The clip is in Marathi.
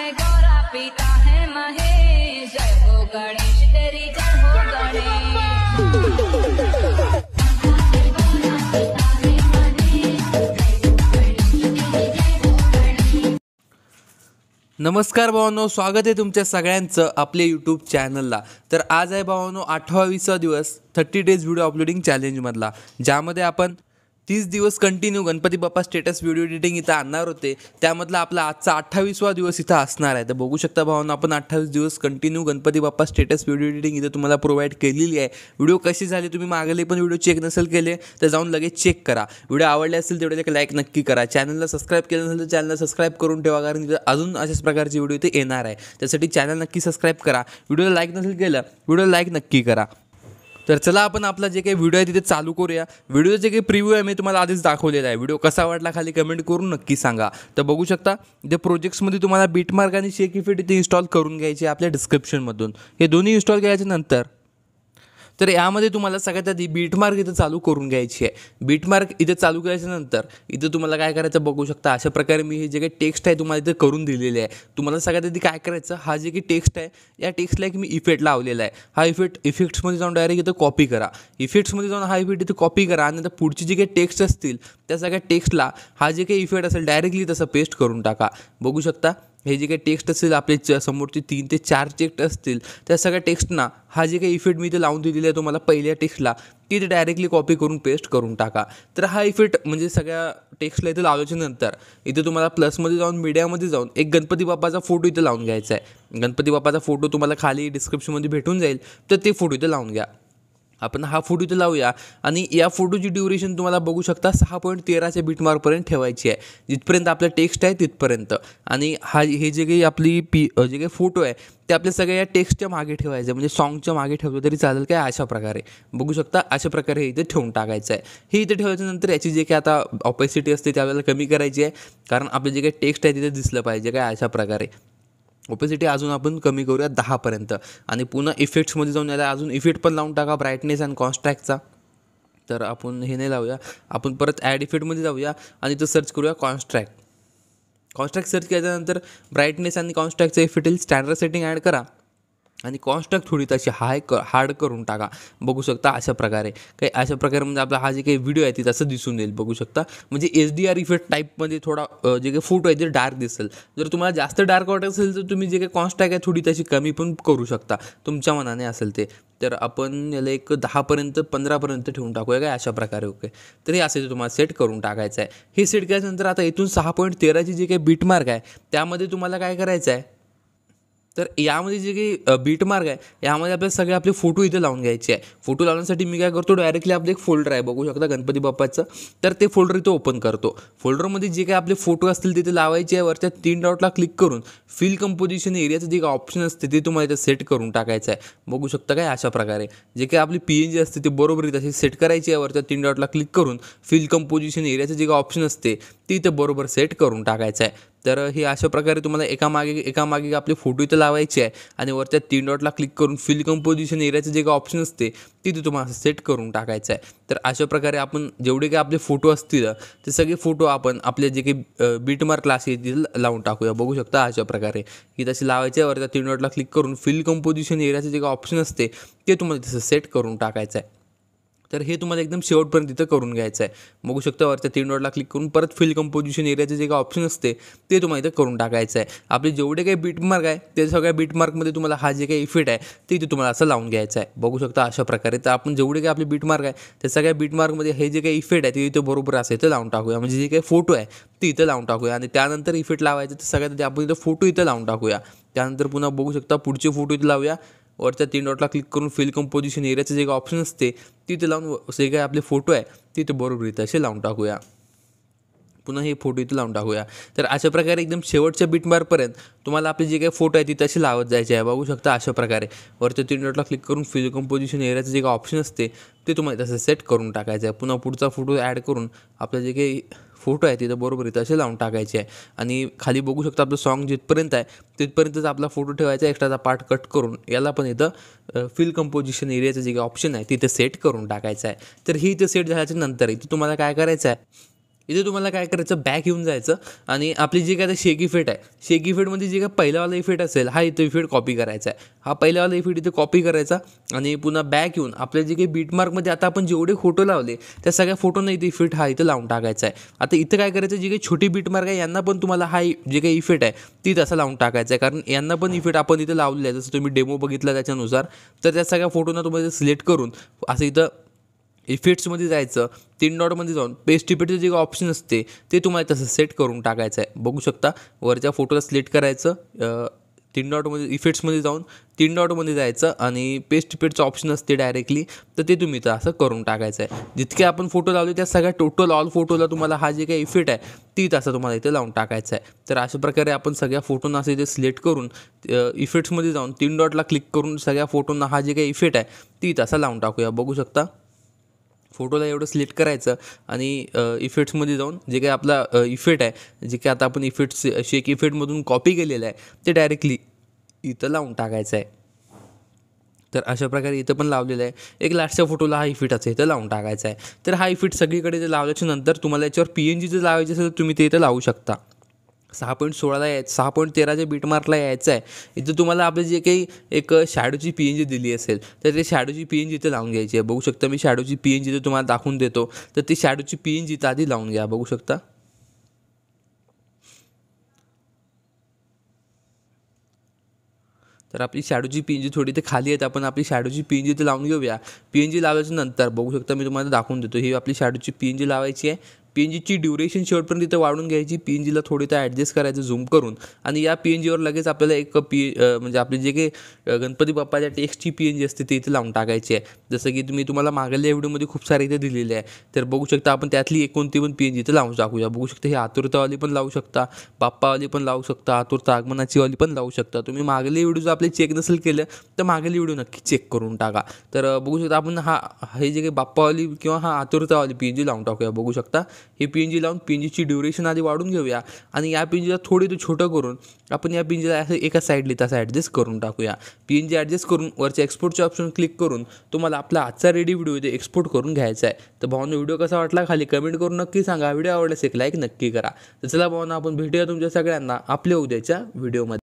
है है महेश जय हो गणेश तेरी जय हो नमस्कार भावानो स्वागत आहे तुमच्या सगळ्यांचं आपल्या यूट्यूब चॅनलला तर आज आहे भावानो आठवा दिवस थर्टी डेज व्हिडिओ अपलोडिंग चॅलेंजमधला ज्यामध्ये आपण तीस दिवस continue Ganpati Bappa status video editing इथं आणणार होते त्यामधला आपला आजचा अठ्ठावीसवा दिवस इथं असणार आहे तर बघू शकता भावना आपण अठ्ठावीस दिवस continue Ganpati Bappa status video editing इथं तुम्हाला प्रोव्हाइड केलेली आहे व्हिडिओ कशी झाली तुम्ही मागले पण व्हिडिओ चेक नसेल केले तर जाऊन लगेच चेक करा व्हिडिओ आवडले असेल तेवढे लाईक नक्की करा चॅनलला सबस्क्राईब केलं नसेल तर चॅनलला सबस्क्राईब करून ठेवा कारण अजून अशाच प्रकारचे व्हिडिओ इथे येणार आहे त्यासाठी चॅनल नक्की सबस्क्राईब करा व्हिडिओला लाईक नसेल केलं व्हिडिओ लाईक नक्की करा तर चला आपण आपला जे काही व्हिडिओ आहे तिथे चालू करूया व्हिडिओचे जे काही प्रिव्ह्यू आहे मी तुम्हाला आधीच दाखवलेला आहे व्हिडिओ कसा वाटला खाली कमेंट करून नक्की सांगा तर बघू शकता जे प्रोजेक्ट्समध्ये तुम्हाला बीटमार्क आणि शेकी फिट इथे इन्स्टॉल करून घ्यायची आपल्या डिस्क्रिप्शनमधून हे दोन्ही इन्स्टॉल केल्याच्या नंतर तर यामध्ये तुम्हाला सगळ्यात आधी बीटमार्क इथं चालू करून घ्यायची आहे बीटमार्क इथं चालू करायच्यानंतर इथं तुम्हाला काय करायचं बघू शकता अशा प्रकारे मी हे जे काही टेक्स्ट आहे तुम्हाला इथं करून दिलेले आहे तुम्हाला सगळ्यात आधी काय करायचं हा जे काही टेक्स्ट आहे या टेक्स्टला एक मी इफेक्ट लावलेला आहे हा इफेक्ट इफेक्ट्समध्ये जाऊन डायरेक्ट इथं कॉपी करा इफेक्ट्समध्ये जाऊन हा इफेक्ट इथं कॉपी करा आणि आता पुढची जे काही टेक्स्ट असतील त्या सगळ्या टेक्स्टला हा जे काही इफेक्ट असेल डायरेक्टली तसं पेस्ट करून टाका बघू शकता हे जे काही टेक्स्ट असेल आपले च समोरचे तीन ते चार टेक्स्ट असतील त्या सगळ्या टेक्स्टना हा जे काही इफेक्ट मी इथे लावून दिलेला आहे तुम्हाला पहिल्या टेक्स्टला ते डायरेक्टली कॉपी करून पेस्ट करून टाका तर हा इफेक्ट म्हणजे सगळ्या टेक्स्टला इथे लावल्याच्या नंतर इथे तुम्हाला प्लसमध्ये जाऊन मीडियामध्ये जाऊन एक गणपती बाप्पाचा फोटो इथे लावून घ्यायचा आहे गणपती बाप्पाचा फोटो तुम्हाला खाली डिस्क्रिप्शनमध्ये भेटून जाईल तर ते फोटो इथे लावून घ्या आपण हा फोटो इथे लावूया आणि या फोटोची ड्युरेशन तुम्हाला बघू शकता सहा पॉईंट तेराच्या बीटमार्कपर्यंत ठेवायची आहे जिथपर्यंत आपला टेक्स्ट आहे तिथपर्यंत आणि हा हे जे काही आपली पी जे काही फोटो आहे ते आपल्या सगळ्या या टेक्स्टच्या मागे ठेवायचं म्हणजे सॉन्गच्या मागे ठेवलं तरी चालेल काय अशा प्रकारे बघू शकता अशा प्रकारे इथे ठेवून टाकायचं आहे हे इथे ठेवायच्यानंतर याची जे काही आता ऑपॅसिटी असते ते आपल्याला कमी करायची आहे कारण आपलं जे काही टेक्स्ट आहे तिथे दिसलं पाहिजे काय अशा प्रकारे ओपेसिटी अजून आपण कमी करूया दहापर्यंत आणि पुन्हा इफेक्ट्समध्ये जाऊन याला अजून इफेक्ट पण लावून टाका ब्राईटनेस अँड कॉन्स्ट्रॅक्टचा तर आपण हे नाही लावूया आपण परत ॲड इफेक्टमध्ये जाऊया आणि तो सर्च करूया कॉन्स्ट्रॅक्ट कॉन्स्ट्रॅक्ट सर्च केल्यानंतर ब्राईटनेस आणि कॉन्स्ट्रॅक्टचा इफेक्ट येईल स्टँडर्ड सेटिंग ॲड करा आणि कॉन्स्ट्रक्ट थोडी तशी हाय क हार्ड करून टाका बघू शकता अशा प्रकारे काही अशा प्रकारे म्हणजे आपला हा जे काही व्हिडिओ आहे ते तसं दिसून येईल बघू शकता म्हणजे एच डी आर इफेक्ट टाईपमध्ये थोडा जे काही फोटो आहे ते डार्क दिसेल जर तुम्हाला जास्त डार्क वाटत असेल तर तुम्ही जे काही कॉन्स्ट्रॅक्ट आहे थोडी तशी कमी पण करू शकता तुमच्या मनाने असेल ते तर आपण याला एक दहापर्यंत पंधरापर्यंत ठेवून टाकूया काय अशा प्रकारे ओके तर हे असेल तुम्हाला सेट करून टाकायचं आहे हे सेट केल्यानंतर आता इथून सहा पॉईंट तेराची जे काही बीटमार्क आहे त्यामध्ये तुम्हाला काय करायचं आहे तर यामध्ये जे काही बीट मार्ग आहे यामध्ये आपल्याला सगळे आपले फोटो इथे लावून घ्यायचे आहे फोटो लावण्यासाठी मी काय करतो डायरेक्टली आपलं एक फोल्डर आहे बघू शकता गणपती बाप्पाचं तर ते फोल्डर इथे ओपन करतो फोल्डरमध्ये जे काही आपले फोटो असतील तिथे लावायचे आहे वरच्या तीन डॉटला क्लिक करून फिल कंपोजिशन एरियाचं जे काही ऑप्शन असते ते तुम्हाला इथे सेट करून टाकायचं आहे बघू शकता काय अशा प्रकारे जे काही आपली पी एन जी असते ते बरोबर इथं सेट करायची आहे वरच्या तीन डॉटला क्लिक करून फिल कंपोजिशन एरियाचं जे काही ऑप्शन असते ते इथे बरोबर सेट करून टाकायचं आहे तर हे अशा प्रकारे तुम्हाला एकामागे एकामागे आपले फोटो इथं लावायचे आहे आणि वरच्या तीन डॉटला क्लिक करून फिल कंपोजिशन एरियाचं जे काही ऑप्शन असते तिथे तुम्हाला सेट करून टाकायचं आहे तर अशा प्रकारे आपण जेवढे काही आपले फोटो असतील ते सगळे फोटो आपण आपले जे काही बीटमार्क असे तिथे लावून टाकूया बघू शकता अशा प्रकारे की तसे लावायचे आहे वरच्या तीन डॉटला क्लिक करून फिल कंपोजिशन एरियाचं जे काही ऑप्शन असते ते तुम्हाला तसं सेट करून टाकायचं आहे तर हे तुम्हाला एकदम शेवटपर्यंत तिथं करून घ्यायचं आहे बघू शकता वरच्या तीन डॉटला क्लिक करून परत फिल कंपोजिशन एरियाचे जे काही ऑप्शन असते ते तुम्हाला इथं करून टाकायचं आहे आपले जेवढे काही बीटमार्क आहे ते सगळ्या बीटमार्कमध्ये तुम्हाला हा जे काही इफेक्ट आहे ते इथे तुम्हाला असं लावून घ्यायचं आहे बघू शकता अशा प्रकारे तर आपण जेवढे काही आपले बीटमार्क आहे त्या सगळ्या बीटमार्कमध्ये हे जे काही इफेक्ट आहे ते इथे बरोबर असं इथं लावून टाकूया म्हणजे जे काही फोटो आहे ते इथं लावून टाकूया आणि त्यानंतर इफेक्ट लावायचं तर सगळ्यात आपण इथं फोटो इथं लावून टाकूया त्यानंतर पुन्हा बघू शकता पुढचे फोटो इथं लावूया वरच्या तीन डॉटला क्लिक करून फिल कंपोजिशन एरियाचं जे काही ऑप्शन असते तिथे लावून जे काही आपले फोटो आहे तिथे बरोबर येतं असे लावून टाकूया पुन्हा हे फोटो इथे लावून टाकूया तर अशा प्रकारे एकदम शेवटच्या बिटमारपर्यंत तुम्हाला आपली जी काही फोटो आहे ती तशी लावत जायचे आहे बघू शकता अशा प्रकारे वरच्या तीन डॉटला क्लिक करून फिजिओ कंपोजिशन एरियाचं जे काही ऑप्शन असते ते तुम्हाला तसं सेट करून टाकायचं आहे पुन्हा पुढचा फोटो ॲड करून आपलं जे काही फोटो आहे तिथं बरोबर इथं असे लावून टाकायचे आहे आणि खाली बघू शकता आपलं सॉन्ग जिथपर्यंत आहे तिथपर्यंतच आपला फोटो ठेवायचा एक्स्ट्राचा पार्ट कट करून याला पण इथं फिल कंपोजिशन एरियाचं जे काही ऑप्शन आहे तिथे सेट करून टाकायचं आहे तर ही इथं सेट झाल्याच्या नंतर इथे तुम्हाला काय करायचं आहे इथे तुम्हाला काय करायचं बॅक येऊन जायचं आणि आपली जी काय आता शेक इफेक्ट आहे शेक इफेक्टमध्ये जे काय पहिलावाला इफेक्ट असेल हा इथे इफेक्ट कॉपी करायचा आहे हा पहिल्यावाला इफेक्ट इथे कॉपी करायचा आणि पुन्हा बॅक येऊन आपल्या जे काही बीटमार्कमध्ये आता आपण जेवढे फोटो लावले त्या सगळ्या फोटोंना इथे इफेक्ट हा इथे लावून टाकायचा आहे आता इथं काय करायचं जे काही छोटी बीटमार्क आहे यांना पण तुम्हाला हा जे काही इफेक्ट आहे ती तसा लावून टाकायचा आहे कारण यांना पण इफेक्ट आपण इथे लावलेला आहे जसं तुम्ही डेमो बघितला त्याच्यानुसार तर त्या सगळ्या फोटोना तुम्हाला सिलेक्ट करून असं इथं इफेक्ट्समध्ये जायचं तीन डॉटमध्ये जाऊन पेस्टिपेटचं जे काही ऑप्शन असते ते तुम्हाला तसं सेट करून टाकायचं आहे बघू शकता वरच्या फोटोला सिलेक्ट करायचं तीन डॉटमध्ये इफेक्ट्समध्ये जाऊन तीन डॉटमध्ये जायचं आणि पेस्ट ऑप्शन असते डायरेक्टली तर ते तुम्ही तर असं करून टाकायचं आहे जितके आपण फोटो लावले त्या सगळ्या टोटल ऑल फोटोला तुम्हाला हा जे काही इफेक्ट आहे ती तसं तुम्हाला इथे लावून टाकायचं आहे तर अशा प्रकारे आपण सगळ्या फोटोंना असं इथे सिलेक्ट करून इफेक्ट्समध्ये जाऊन तीन डॉटला क्लिक करून सगळ्या फोटोंना हा जे काही इफेक्ट आहे ती तसा लावून टाकूया बघू शकता फोटोला एवढं सिलेक्ट करायचं आणि इफेक्ट्समध्ये जाऊन जे काही आपला इफेक्ट आहे जे काही आता आपण इफेक्ट्स एक इफेक्टमधून कॉपी केलेलं आहे ते डायरेक्टली इथं लावून टाकायचं आहे तर अशा प्रकारे इथं पण लावलेलं आहे एक लास्टच्या फोटोला हा इफिट असं इथं लावून टाकायचा आहे तर हा इफिट सगळीकडे जर लावल्याच्या नंतर तुम्हाला याच्यावर पी एन जी जर लावायची असेल तर तुम्ही ते इथं लावू शकता सहा पॉईंट सोळाला यायचं सहा पॉईंट तेराच्या बीटमार्कला यायचं आहे इथं तुम्हाला आपलं जे काही एक शॅडोची पी एन जी दिली असेल तर ते शॅडोची पी एन जी इथं लावून घ्यायची आहे बघू शकता मी शॅडोची पी एन जी तुम्हाला दाखवून देतो तर ती शॅडोची पी एन जी आधी लावून घ्या बघू शकता तर आपली शॅडोची पी एन जी थोडी ते खाली आहेत आपण आपली शॅडोची पी एन जी लावून घेऊया पी एन जी लावायच्या नंतर बघू शकता मी तुम्हाला दाखवून देतो ही आपली शॅडोची पी एन जी लावायची आहे पी एन जीची ड्युरेशन शेवटपर्यंत तिथं वाढून घ्यायची पी एन जीला थोडी तर ॲडजस्ट करायचं झूम करून आणि या पी एन जीवर लगेच आपल्याला एक पी म्हणजे आपले जे काही गणपती बाप्पाच्या टेक्स्टची पी एन जी असते ती इथे लावून टाकायची आहे जसं की तुम्ही तुम्हाला मागल्या व्हिडिओमध्ये खूप सारे इथे दिलेले आहे तर बघू शकता आपण त्यातली एक कोणती पण पी एन जी इथे लावून टाकूया बघू शकता हे आतुरतावाली पण लावू शकता बाप्पावाली पण लावू शकता आतुरता आगमनाचीवाली वाली पण लावू शकता तुम्ही मागले व्हिडिओ जर आपले चेक नसेल केलं तर मागले व्हिडिओ नक्की चेक करून टाका तर बघू शकता आपण हा हे जे काही बाप्पावाली किंवा हा आतुरतावाली पी एन जी लावून टाकूया बघू शकता हे पी लावून पी ड्युरेशन आधी वाढून घेऊया आणि या पिंजीला एन ते छोटं करून आपण या पिंजीला असं एका साईडला तसं ॲडजस्ट करून टाकूया पी एन ॲडजस्ट करून वरच्या एक्सपोर्टचे ऑप्शन क्लिक करून तुम्हाला आपला आजचा रेडी व्हिडिओ इथे एक्सपोर्ट करून घ्यायचा आहे तर भावना व्हिडिओ कसा वाटला खाली कमेंट करून नक्की सांगा व्हिडिओ आवडल्यास एक लाईक नक्की करा तर चला भावना आपण भेटूया तुमच्या सगळ्यांना आपल्या उद्याच्या व्हिडिओमध्ये